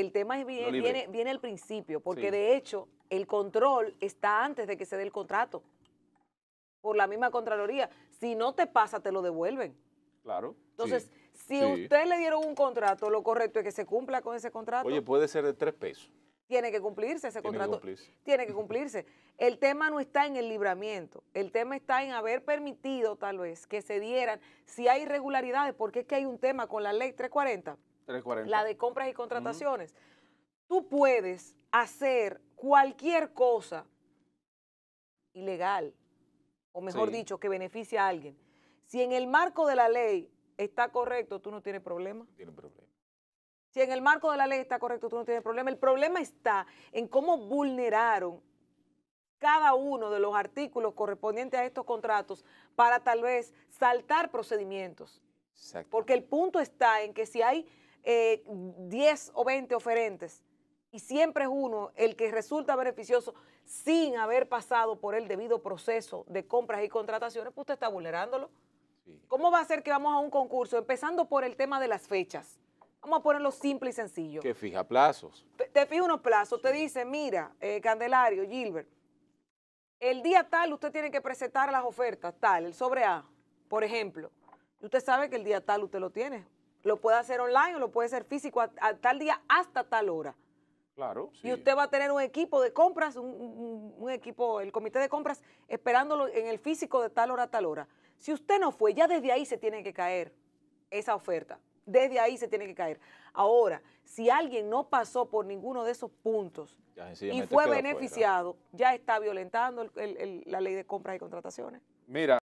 El tema viene, viene, al principio, porque de hecho el control está antes de que se dé el contrato. Por la misma Contraloría. Si no te pasa, te lo devuelven. Claro. Entonces, si ustedes usted le dieron un contrato, lo correcto es que se cumpla con ese contrato. Oye, puede ser de tres pesos. Tiene que cumplirse ese contrato. Tiene que cumplirse. El tema no está en el libramiento. El tema está en haber permitido, tal vez, que se dieran, si hay irregularidades, porque es que hay un tema con la ley 340 la de compras y contrataciones, tú puedes hacer cualquier cosa ilegal, o mejor dicho, que beneficie a alguien. Si en el marco de la ley está correcto, tú no tienes problema. problema. Si en el marco de la ley está correcto, tú no tienes problema. El problema está en cómo vulneraron cada uno de los artículos correspondientes a estos contratos para tal vez saltar procedimientos. Porque el punto está en que si hay 10 eh, o 20 oferentes y siempre es uno el que resulta beneficioso sin haber pasado por el debido proceso de compras y contrataciones, pues usted está vulnerándolo. ¿Cómo va a ser que vamos a un concurso? Empezando por el tema de las fechas. Vamos a ponerlo simple y sencillo. Que fija plazos. Te, fija unos plazos. Te dice, mira, eh, Candelario, Gilbert, el día tal usted tiene que presentar las ofertas, tal, el sobre A, por ejemplo. Usted sabe que el día tal usted lo tiene lo puede hacer online o lo puede hacer físico a, tal día hasta tal hora. Claro. Y usted va a tener un equipo de compras, un, equipo, el comité de compras, esperándolo en el físico de tal hora a tal hora. Si usted no fue, ya desde ahí se tiene que caer esa oferta. Desde ahí se tiene que caer. Ahora, si alguien no pasó por ninguno de esos puntos y fue beneficiado, ya está violentando la ley de compras y contrataciones. Mira.